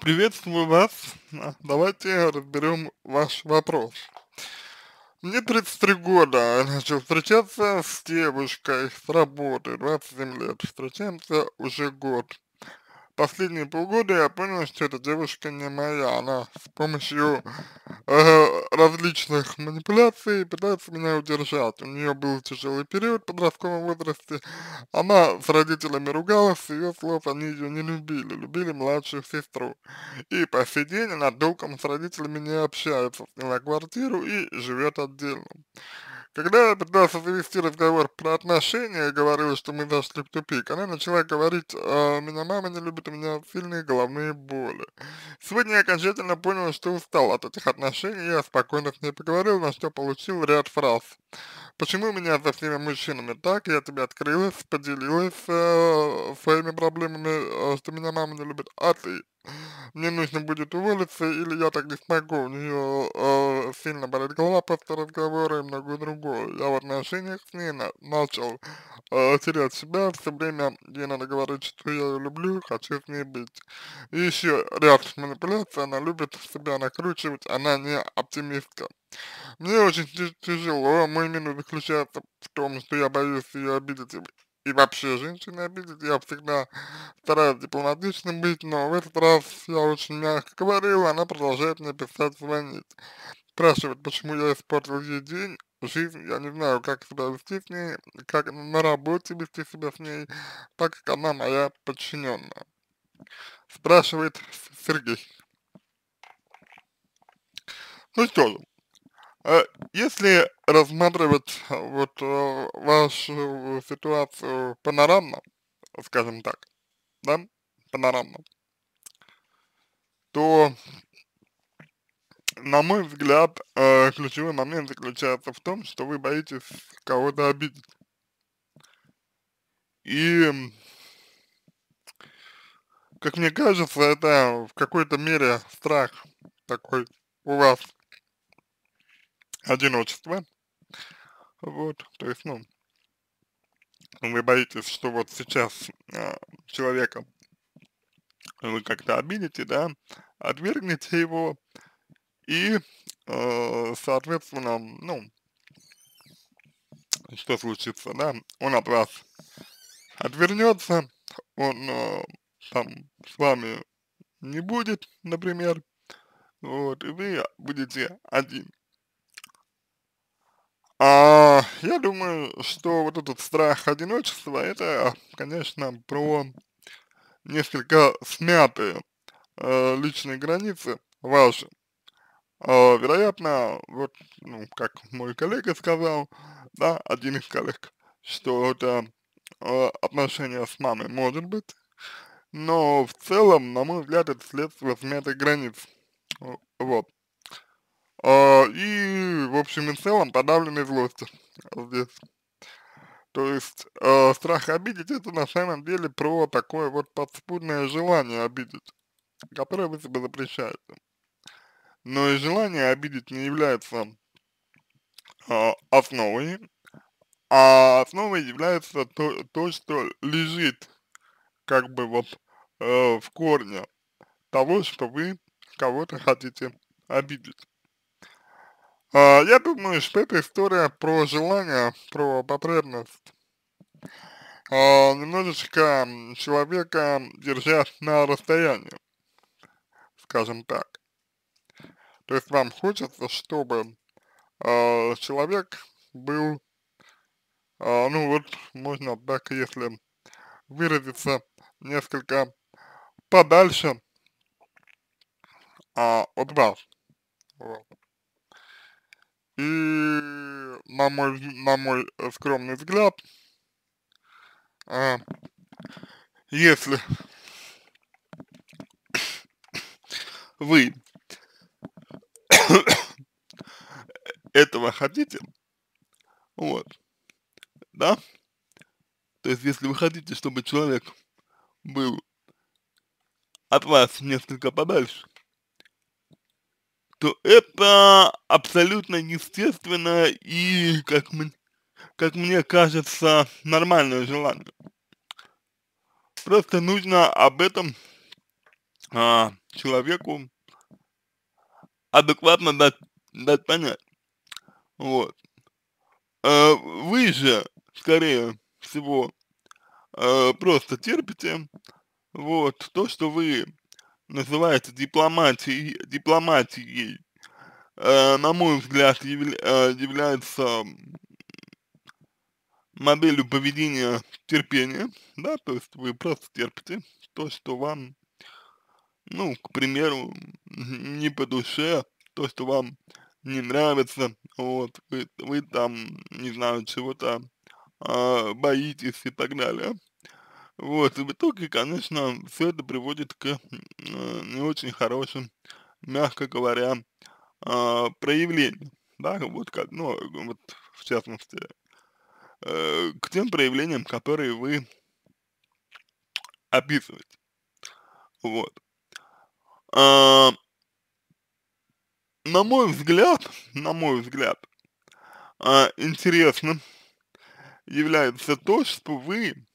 Приветствую вас. А, давайте разберем ваш вопрос. Мне 33 года, а я начал встречаться с девушкой с работы, 27 лет, встречаемся уже год последние полгода я понял, что эта девушка не моя. Она с помощью э, различных манипуляций пытается меня удержать. У нее был тяжелый период в подростковом возрасте. Она с родителями ругалась, ее слов они ее не любили, любили младшую сестру. И по сей день она толком с родителями не общается, сняла квартиру и живет отдельно. Когда я пытался завести разговор про отношения и говорил, что мы зашли в тупик, она начала говорить, э, меня мама не любит, у меня сильные головные боли. Сегодня я окончательно понял, что устал от этих отношений, я спокойно с ней поговорил, на что получил ряд фраз. Почему у меня со всеми мужчинами так? Я тебе открылась, поделилась э, своими проблемами, э, что меня мама не любит, а ты мне нужно будет уволиться, или я так не смогу, у нее э, сильно болит голова после разговора и многое другое. Я в отношениях с ней на, начал э, терять себя, все время ей надо говорить, что я ее люблю, хочу с ней быть. И еще ряд манипуляций, она любит себя накручивать, она не оптимистка. Мне очень тяжело, мой минус заключается в том, что я боюсь ее обидеть и вообще женщины обидят. Я всегда стараюсь дипломатичным быть, но в этот раз я очень мягко говорил, она продолжает мне писать, звонить. Спрашивает, почему я испортил ей день, жизнь, я не знаю, как себя вести с ней, как на работе вести себя с ней, так как она моя подчиненная. Спрашивает Сергей. Ну что же, а если рассматривать э, вот э, вашу ситуацию панорамно, скажем так, да, панорамно, то, на мой взгляд, э, ключевой момент заключается в том, что вы боитесь кого-то обидеть. И, как мне кажется, это в какой-то мере страх такой у вас одиночества. Вот, то есть, ну, вы боитесь, что вот сейчас а, человека вы как-то обидите, да, отвергнете его, и, э, соответственно, ну, что случится, да, он от вас отвернется, он э, там с вами не будет, например, вот, и вы будете один. А, я думаю, что вот этот страх одиночества, это, конечно, про несколько смятые э, личные границы ваши. Э, вероятно, вот, ну, как мой коллега сказал, да, один из коллег, что это э, отношение с мамой может быть, но в целом, на мой взгляд, это следствие смятых границ. Вот. Э, и, в общем и целом, подавленной злости здесь. То есть э, страх обидеть это на самом деле про такое вот подспудное желание обидеть, которое вы себе запрещаете. Но и желание обидеть не является э, основой, а основой является то, то что лежит как бы вот э, в корне того, что вы кого-то хотите обидеть. А, я думаю, что эта история про желание, про потребность. А, немножечко человека держать на расстоянии, скажем так. То есть вам хочется, чтобы а, человек был, а, ну вот, можно так, если выразиться, несколько подальше а, от вас. Вот. И на мой, на мой э, скромный взгляд, э, если вы этого хотите, вот, да, то есть если вы хотите, чтобы человек был от вас несколько подальше, то это абсолютно естественно и, как, мне, как мне кажется, нормальное желание. Просто нужно об этом а, человеку адекватно дать, дать понять. Вот. А вы же, скорее всего, а, просто терпите вот то, что вы называется дипломатией, дипломатией э, на мой взгляд, явля, э, является моделью поведения терпения, да, то есть вы просто терпите то, что вам, ну, к примеру, не по душе, то, что вам не нравится, вот, вы, вы там, не знаю, чего-то э, боитесь и так далее. Вот, и в итоге, конечно, все это приводит к э, не очень хорошим, мягко говоря, э, проявлениям, да, вот как, ну, вот в частности, э, к тем проявлениям, которые вы описываете. Вот. А, на мой взгляд, на мой взгляд, а, интересным является то, что вы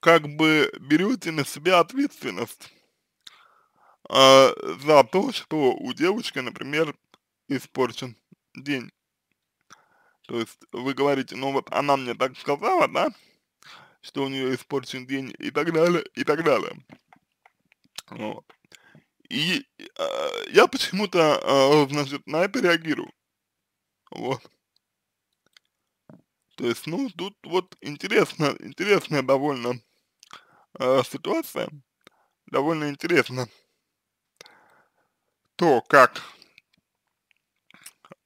как бы берете на себя ответственность э, за то, что у девочки, например, испорчен день. То есть вы говорите, ну вот она мне так сказала, да, что у нее испорчен день и так далее, и так далее. Вот. И э, я почему-то, э, значит, на это реагирую. Вот. То есть, ну, тут вот интересно, интересная довольно Э, ситуация довольно интересна. То, как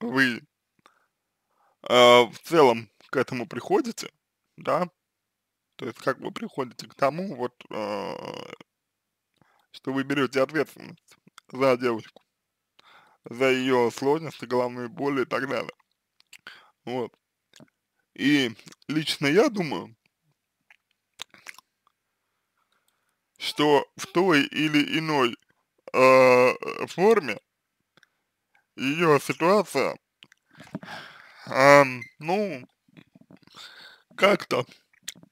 вы э, в целом к этому приходите, да, то есть как вы приходите к тому, вот, э, что вы берете ответственность за девочку, за ее сложности, головные боли и так далее. Вот. И лично я думаю, что в той или иной э, форме ее ситуация, э, ну, как-то,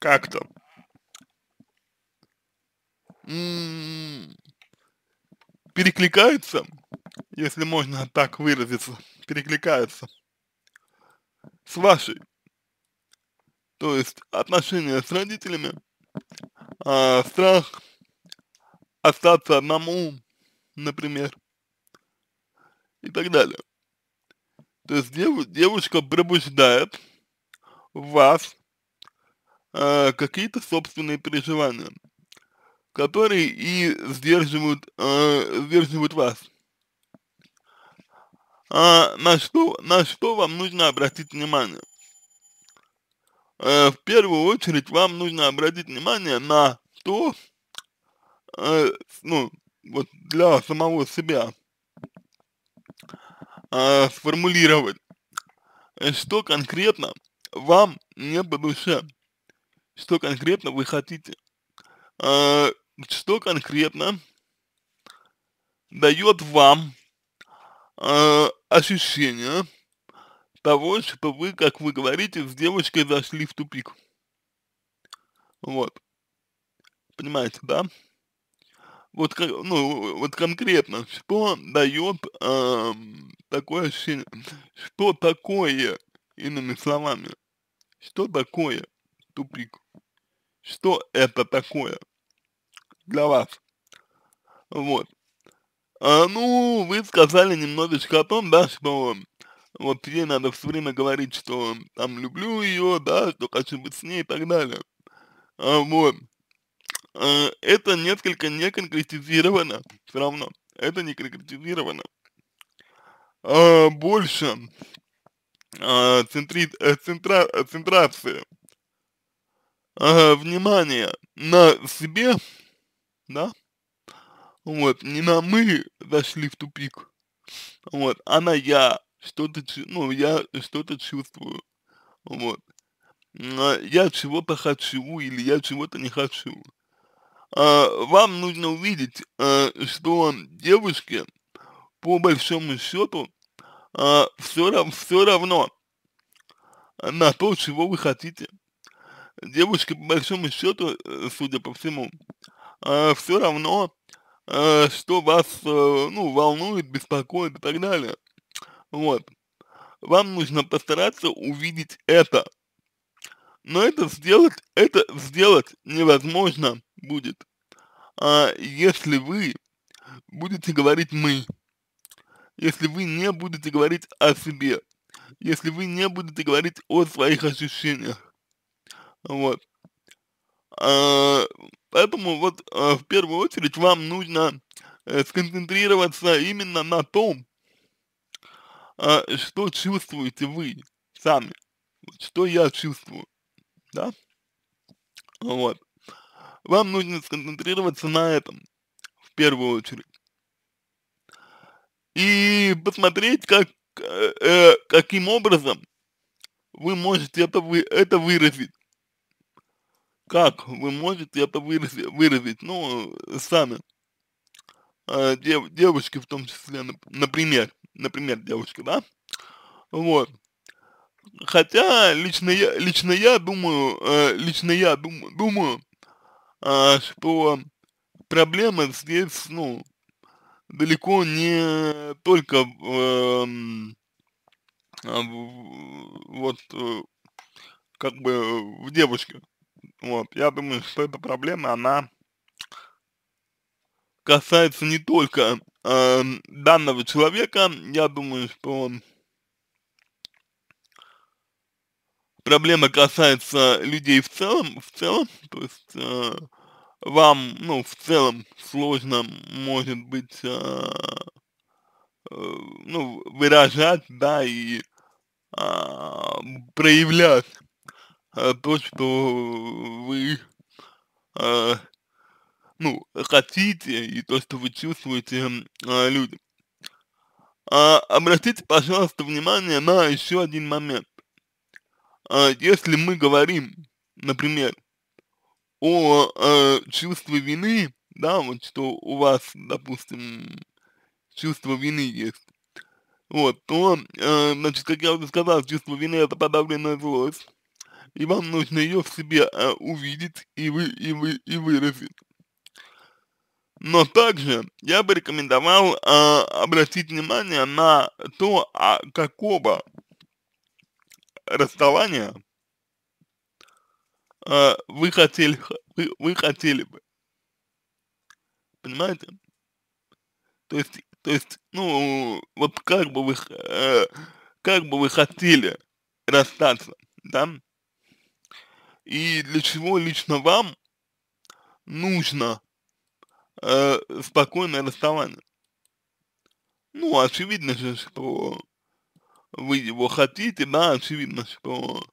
как-то, перекликается, если можно так выразиться, перекликается с вашей. То есть отношения с родителями, э, страх, остаться одному, например, и так далее. То есть дев, девушка пробуждает в вас э, какие-то собственные переживания, которые и сдерживают, э, сдерживают вас. А на что, на что вам нужно обратить внимание? Э, в первую очередь вам нужно обратить внимание на то, э, ну, вот для самого себя э, сформулировать, что конкретно вам не по душе, что конкретно вы хотите, э, что конкретно дает вам э, ощущение того, что вы, как вы говорите, с девочкой зашли в тупик. Вот. Понимаете, да? вот, ну, вот конкретно, что дает э, такое ощущение, что такое, иными словами, что такое тупик, что это такое для вас, вот. А, ну, вы сказали немножечко о том, да, что вот ей надо все время говорить, что там люблю ее, да, что хочу быть с ней и так далее. А, вот. Э, это несколько не конкретизировано, все равно, это не конкретизировано. Э, больше э, центри, э, центра, э, центрации э, внимания на себе, да, вот, не на мы зашли в тупик, вот, а на я что-то, ну, я что-то чувствую, вот, а, я чего-то хочу или я чего-то не хочу. А, вам нужно увидеть, э, что девушке по большому счету э, а, все, все равно на то, чего вы хотите. Девушке по большому счету, э, судя по всему, э, все равно, э, что вас, э, ну, волнует, беспокоит и так далее. Вот. Вам нужно постараться увидеть это. Но это сделать, это сделать невозможно будет. А если вы будете говорить «мы», если вы не будете говорить о себе, если вы не будете говорить о своих ощущениях, вот. А, поэтому вот а, в первую очередь вам нужно э, сконцентрироваться именно на том, а, что чувствуете вы сами, что я чувствую, да, вот. Вам нужно сконцентрироваться на этом в первую очередь. И посмотреть, как, э, э, каким образом вы можете это, вы, это выразить. Как вы можете это выразить, выразить ну, сами. Э, дев, девушки в том числе, например, например, девушка, да? Вот. Хотя лично я, лично я думаю, э, лично я дум, думаю, а, что проблема здесь, ну, далеко не только эм, а, э, вот как бы э, в девушке. Вот, я думаю, что эта проблема, она касается не только э, данного человека, я думаю, что он проблема касается людей в целом, в целом, то есть э, вам, ну, в целом сложно, может быть, э, э, ну, выражать, да, и э, проявлять э, то, что вы, э, ну, хотите, и то, что вы чувствуете э, людям. А, обратите, пожалуйста, внимание на еще один момент. А, если мы говорим, например, о э, чувстве вины, да, вот что у вас, допустим, чувство вины есть, вот, то, э, значит, как я уже сказал, чувство вины это подавленная злость, и вам нужно ее в себе э, увидеть и, вы, и, вы, и выразить. Но также я бы рекомендовал э, обратить внимание на то, а, какого расставания э, вы хотели, вы, вы хотели бы. Понимаете? То есть, то есть, ну, вот как бы вы, э, как бы вы хотели расстаться, да? И для чего лично вам нужно э, спокойное расставание? Ну, очевидно же, что вы его хотите, да, очевидно, что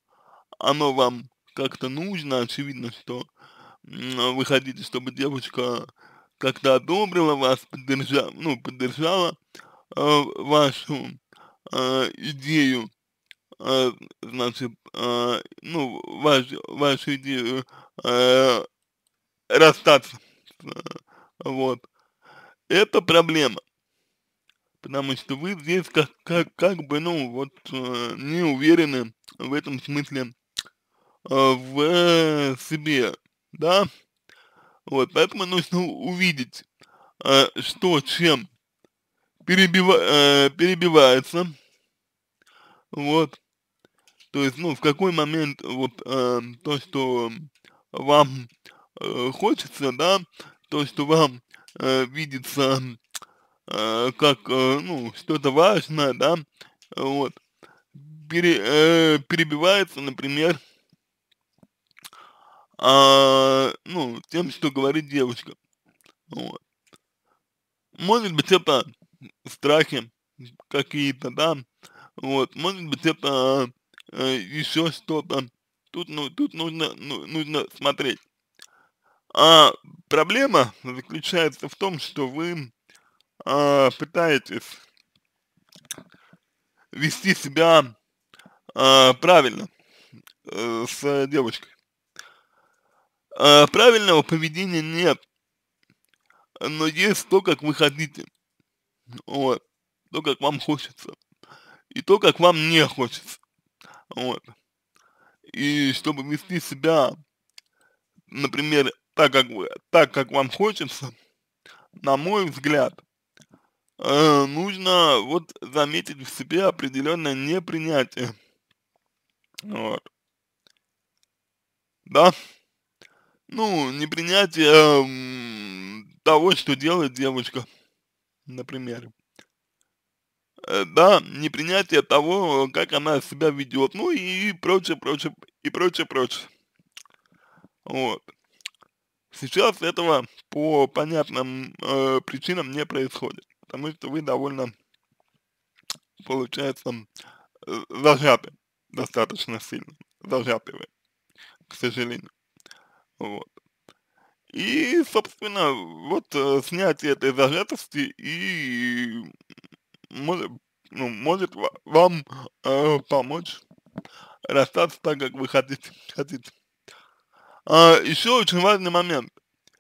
оно вам как-то нужно, очевидно, что вы хотите, чтобы девочка как-то одобрила вас, поддержала, ну, поддержала э, вашу э, идею, э, значит, э, ну, ваш, вашу идею э, расстаться, э, вот. Это проблема потому что вы здесь как, как, как бы, ну, вот э, не уверены в этом смысле э, в э, себе, да? Вот, поэтому нужно увидеть, э, что, чем перебива, э, перебивается, вот, то есть, ну, в какой момент вот э, то, что вам э, хочется, да, то, что вам э, видится Э, как, э, ну, что-то важное, да, вот, пере, э, перебивается, например, э, ну, тем, что говорит девушка. Вот. Может быть, это страхи какие-то, да, вот, может быть, это э, еще что-то. Тут, ну, тут нужно, ну, нужно смотреть. А проблема заключается в том, что вы э, пытаетесь вести себя э, правильно э, с девочкой. Э, правильного поведения нет, но есть то, как вы хотите, вот, то, как вам хочется, и то, как вам не хочется, вот. И чтобы вести себя, например, так, как вы, так, как вам хочется, на мой взгляд, э, нужно вот заметить в себе определенное непринятие. Вот. Да? Ну, непринятие э, того, что делает девушка, например. Э, да, непринятие того, э, как она себя ведет, ну и прочее, прочее, и прочее, прочее. Вот. Сейчас этого по понятным э, причинам не происходит потому что вы довольно, получается, э, зажаты достаточно сильно, зажаты вы, к сожалению. Вот. И, собственно, вот э, снятие этой зажатости и может, ну, может вам э, помочь расстаться так, как вы хотите. хотите. А, еще очень важный момент,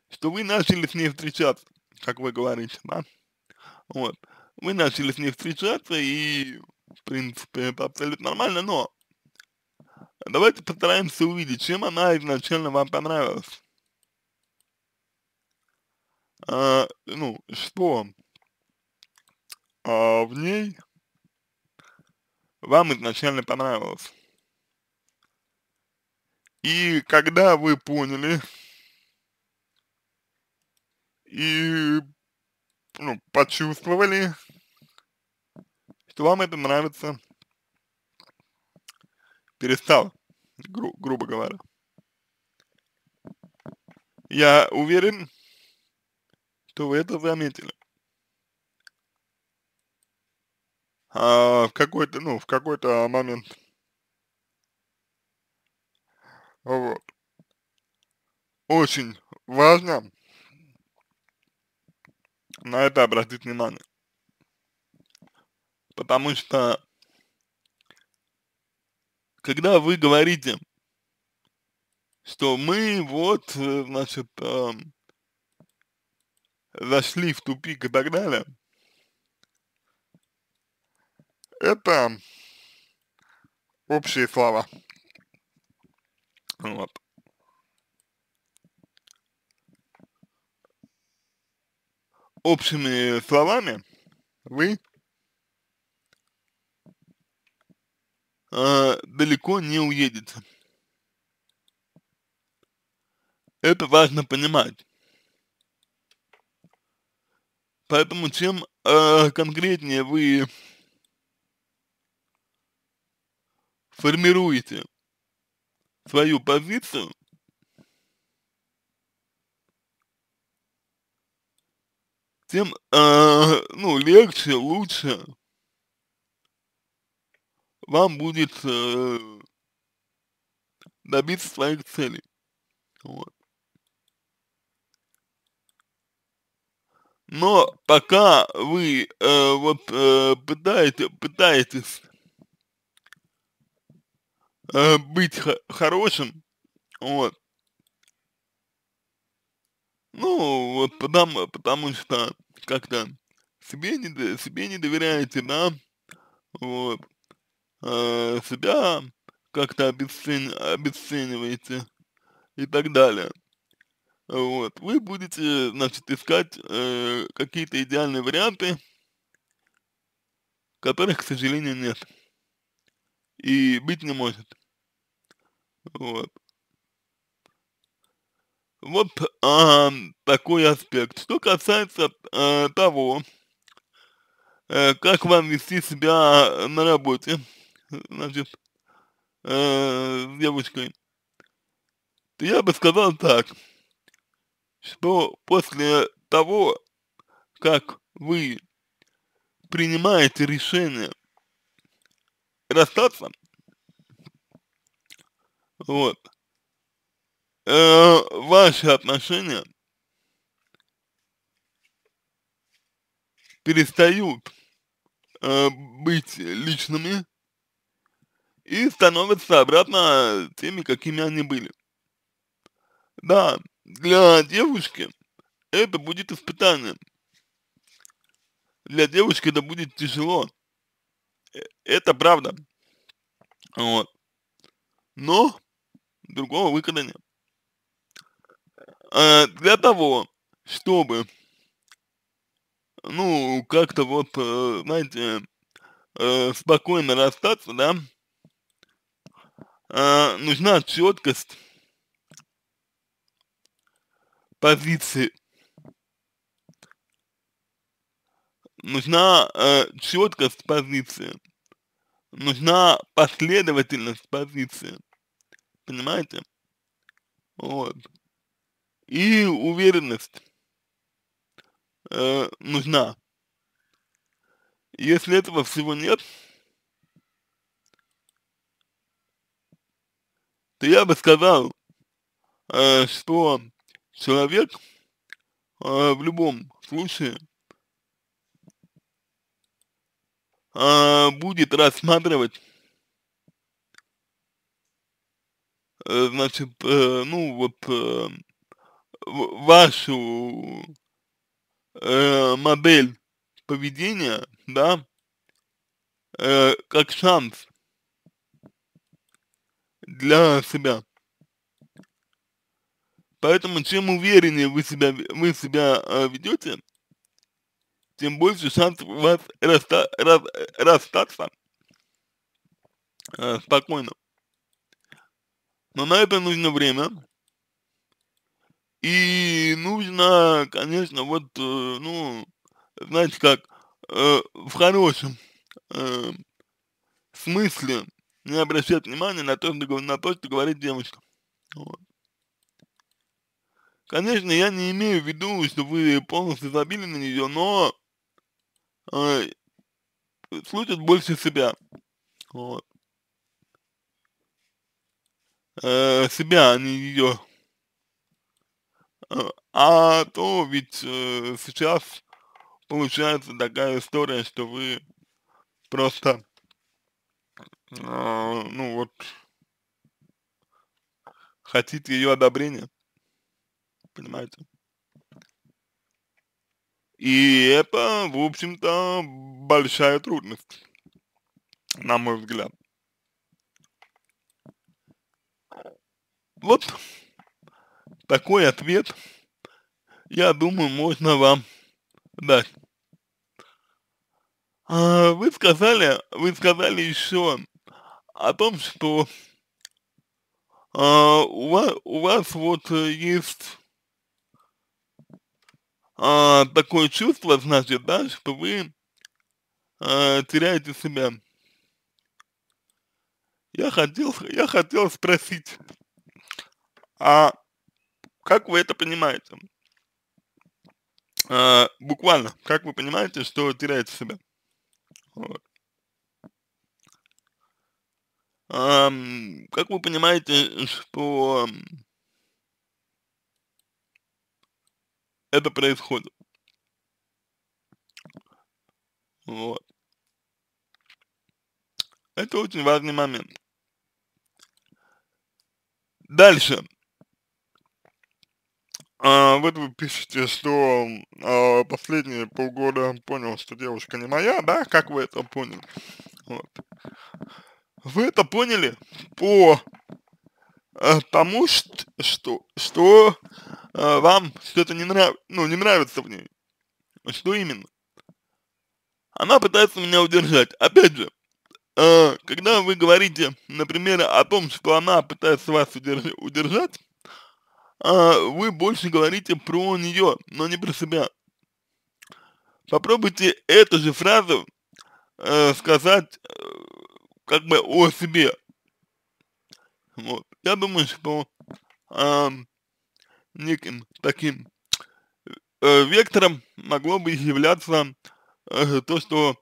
что вы начали с ней встречаться, как вы говорите, да? Вот. Мы начали с ней встречаться и, в принципе, это абсолютно нормально, но давайте постараемся увидеть, чем она изначально вам понравилась. А, ну, что а, в ней вам изначально понравилось. И когда вы поняли и ну, почувствовали, что вам это нравится, перестал, гру грубо говоря. Я уверен, что вы это заметили. А в какой-то, ну, в какой-то момент. Вот. Очень важно на это обратить внимание. Потому что, когда вы говорите, что мы вот, э, значит, э, зашли в тупик и так далее, это общие слова. Вот. общими словами вы э, а, далеко не уедете. Это важно понимать. Поэтому чем э, конкретнее вы формируете свою позицию, тем, э, ну, легче, лучше вам будет э, добиться своих целей. Вот. Но пока вы э, вот э, пытаете, пытаетесь э, быть хорошим, вот, ну, вот потому, потому что как-то себе не, себе не доверяете, да, вот, э, себя как-то обесцени обесцениваете и так далее. Вот, вы будете, значит, искать э, какие-то идеальные варианты, которых, к сожалению, нет. И быть не может. Вот. Вот а, такой аспект. Что касается а, того, а, как вам вести себя на работе, значит, а, с девочкой, то я бы сказал так, что после того, как вы принимаете решение расстаться, вот, э, ваши отношения перестают э, быть личными и становятся обратно теми, какими они были. Да, для девушки это будет испытанием. Для девушки это будет тяжело. Э, это правда. Вот. Но другого выхода нет. Э, для того, чтобы, ну, как-то вот, э, знаете, э, спокойно расстаться, да, нужна четкость позиции. Нужна э, четкость позиции. Нужна последовательность позиции. Понимаете? Вот. И уверенность э, нужна. Если этого всего нет, то я бы сказал, э, что человек э, в любом случае э, будет рассматривать, э, значит, э, ну вот, э, вашу э, модель поведения, да, э, как шанс для себя. Поэтому чем увереннее вы себя, вы себя э, ведете, тем больше шансов у вас раста, рас, расстаться э, спокойно. Но на это нужно время, и нужно, конечно, вот, э, ну, знаете как, э, в хорошем э, смысле не обращать внимания на то, что, на то, что говорит девушка. Вот. Конечно, я не имею в виду, что вы полностью забили на нее, но э, а, слушать больше себя. Вот. Э, себя, а не ее. Э, а то ведь э, сейчас получается такая история, что вы просто, э, ну вот, хотите ее одобрения, понимаете? И это, в общем-то, большая трудность, на мой взгляд. Вот. Такой ответ, я думаю, можно вам дать. А, вы сказали, вы сказали еще о том, что а, у, вас, у вас вот есть а, такое чувство, значит, да, что вы а, теряете себя. Я хотел, я хотел спросить, а как вы это понимаете? А, буквально, как вы понимаете, что теряете себя? Вот. А, как вы понимаете, что это происходит? Вот. Это очень важный момент. Дальше. А, вот вы пишете, что а, последние полгода понял, что девушка не моя, да? Как вы это поняли? Вот. Вы это поняли по а, тому, что, что, а, вам что-то не, нрав, ну, не нравится в ней. Что именно? Она пытается меня удержать. Опять же, э, когда вы говорите, например, о том, что она пытается вас удерж удержать, а, вы больше говорите про нее, но не про себя. Попробуйте эту же фразу э, сказать э, как бы о себе. Вот. Я думаю, что э, неким таким э, вектором могло бы являться э, то, что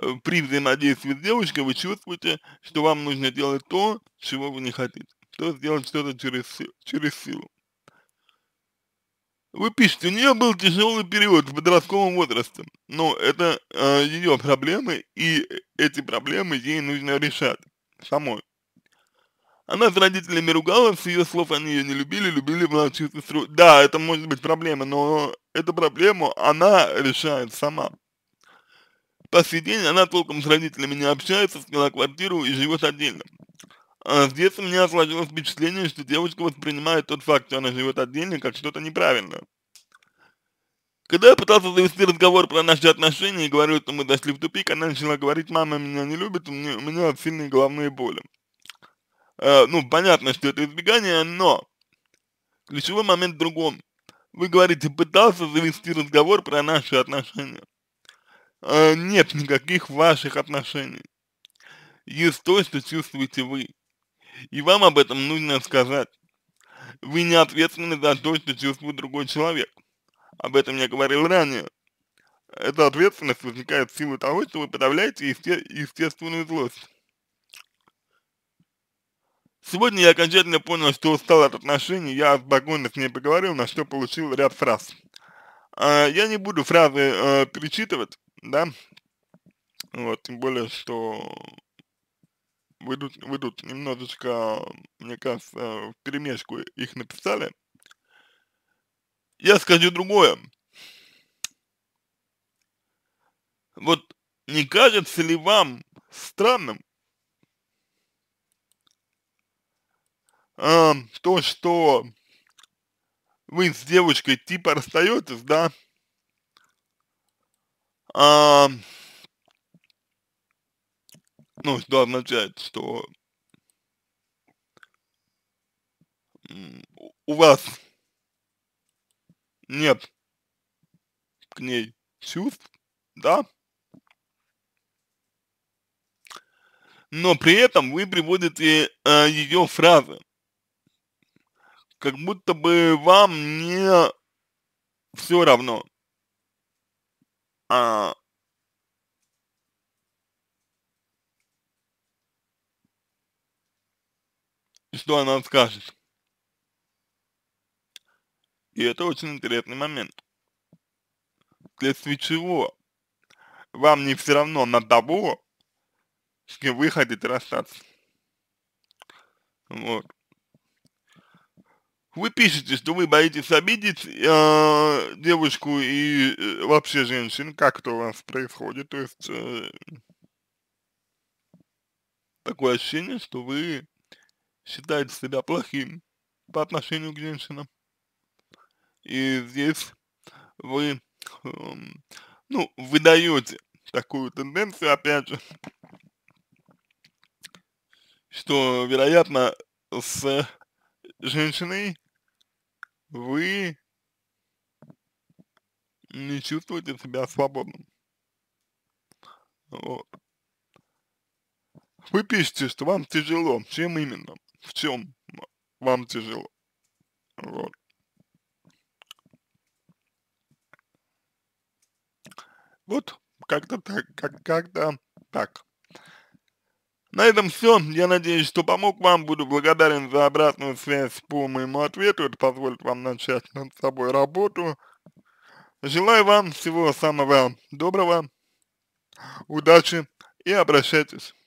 э, при взаимодействии с девушкой вы чувствуете, что вам нужно делать то, чего вы не хотите. То сделать что-то через, через силу. Вы пишете, у нее был тяжелый период в подростковом возрасте, но это э, ее проблемы, и эти проблемы ей нужно решать самой. Она с родителями ругалась, ее слов они ее не любили, любили младшую сестру. Да, это может быть проблема, но эту проблему она решает сама. По сей день она толком с родителями не общается, сняла квартиру и живет отдельно здесь а, у меня сложилось впечатление, что девочка воспринимает тот факт, что она живет отдельно, как что-то неправильное. Когда я пытался завести разговор про наши отношения и говорил, что мы зашли в тупик, она начала говорить, мама меня не любит, у меня, у меня сильные головные боли. Э, ну, понятно, что это избегание, но ключевой момент в другом. Вы говорите, пытался завести разговор про наши отношения. Э, нет никаких ваших отношений. Есть то, что чувствуете вы. И вам об этом нужно сказать. Вы не ответственны за то, что чувствует другой человек. Об этом я говорил ранее. Эта ответственность возникает в силу того, что вы подавляете есте естественную злость. Сегодня я окончательно понял, что устал от отношений, я спокойно с ней поговорил, на что получил ряд фраз. А, я не буду фразы а, перечитывать, да, вот, тем более, что вы тут, немножечко, мне кажется, в перемешку их написали. Я скажу другое. Вот не кажется ли вам странным, э, то, что вы с девочкой типа расстаетесь, да, э, ну, что означает, что у вас нет к ней чувств, да? Но при этом вы приводите э, ее фразы, как будто бы вам не все равно, а, что она скажет. И это очень интересный момент. Вследствие чего вам не все равно на того, с кем вы хотите расстаться. Вот. Вы пишете, что вы боитесь обидеть э, девушку и э, вообще женщин, как это у вас происходит, то есть э, такое ощущение, что вы считает себя плохим по отношению к женщинам. И здесь вы, э, ну, выдаете такую тенденцию, опять же, что, вероятно, с женщиной вы не чувствуете себя свободным. Вот. Вы пишете, что вам тяжело. Чем именно? в чем вам тяжело. Вот. Вот, как-то так, как-то так. На этом все. Я надеюсь, что помог вам. Буду благодарен за обратную связь по моему ответу. Это позволит вам начать над собой работу. Желаю вам всего самого доброго, удачи и обращайтесь.